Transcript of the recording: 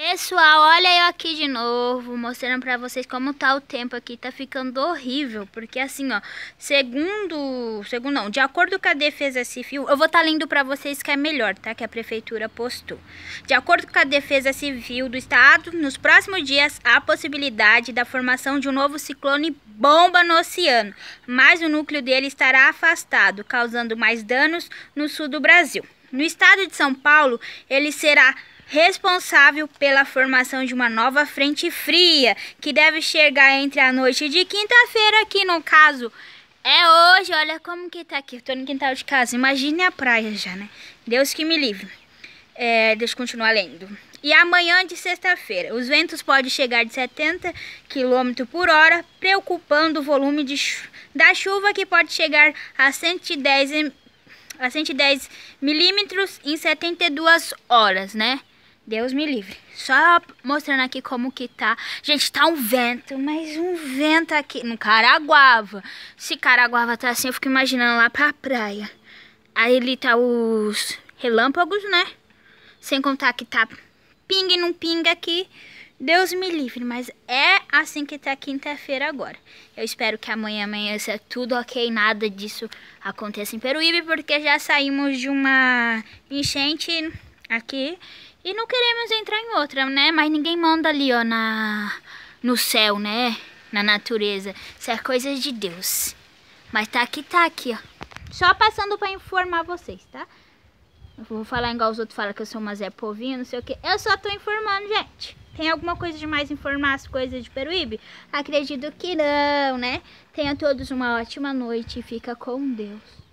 Pessoal, olha eu aqui de novo, mostrando pra vocês como tá o tempo aqui, tá ficando horrível, porque assim, ó, segundo, segundo não, de acordo com a Defesa Civil, eu vou estar tá lendo pra vocês que é melhor, tá, que a prefeitura postou. De acordo com a Defesa Civil do Estado, nos próximos dias há possibilidade da formação de um novo ciclone bomba no oceano, mas o núcleo dele estará afastado, causando mais danos no sul do Brasil. No estado de São Paulo, ele será responsável pela formação de uma nova frente fria, que deve chegar entre a noite de quinta-feira, que no caso é hoje. Olha como que tá aqui. Eu tô no quintal de casa. Imagine a praia já, né? Deus que me livre. É, deixa eu continuar lendo. E amanhã de sexta-feira, os ventos podem chegar de 70 km por hora, preocupando o volume de da chuva que pode chegar a 110 a 110 milímetros em 72 horas, né? Deus me livre. Só mostrando aqui como que tá. Gente, tá um vento, mas um vento aqui no Caraguava. Se Caraguava tá assim, eu fico imaginando lá pra praia. Aí ele tá os relâmpagos, né? Sem contar que tá pingue não pinga aqui. Deus me livre, mas é assim que tá quinta-feira agora. Eu espero que amanhã amanhã amanheça tudo ok, nada disso aconteça em Peruíbe, porque já saímos de uma enchente aqui e não queremos entrar em outra, né? Mas ninguém manda ali, ó, na, no céu, né? Na natureza. Isso é coisa de Deus. Mas tá aqui, tá aqui, ó. Só passando pra informar vocês, tá? Eu vou falar igual os outros falam que eu sou uma Zé Povinho, não sei o que. Eu só tô informando, gente. Tem alguma coisa de mais informar as coisas de Peruíbe? Acredito que não, né? Tenha todos uma ótima noite e fica com Deus.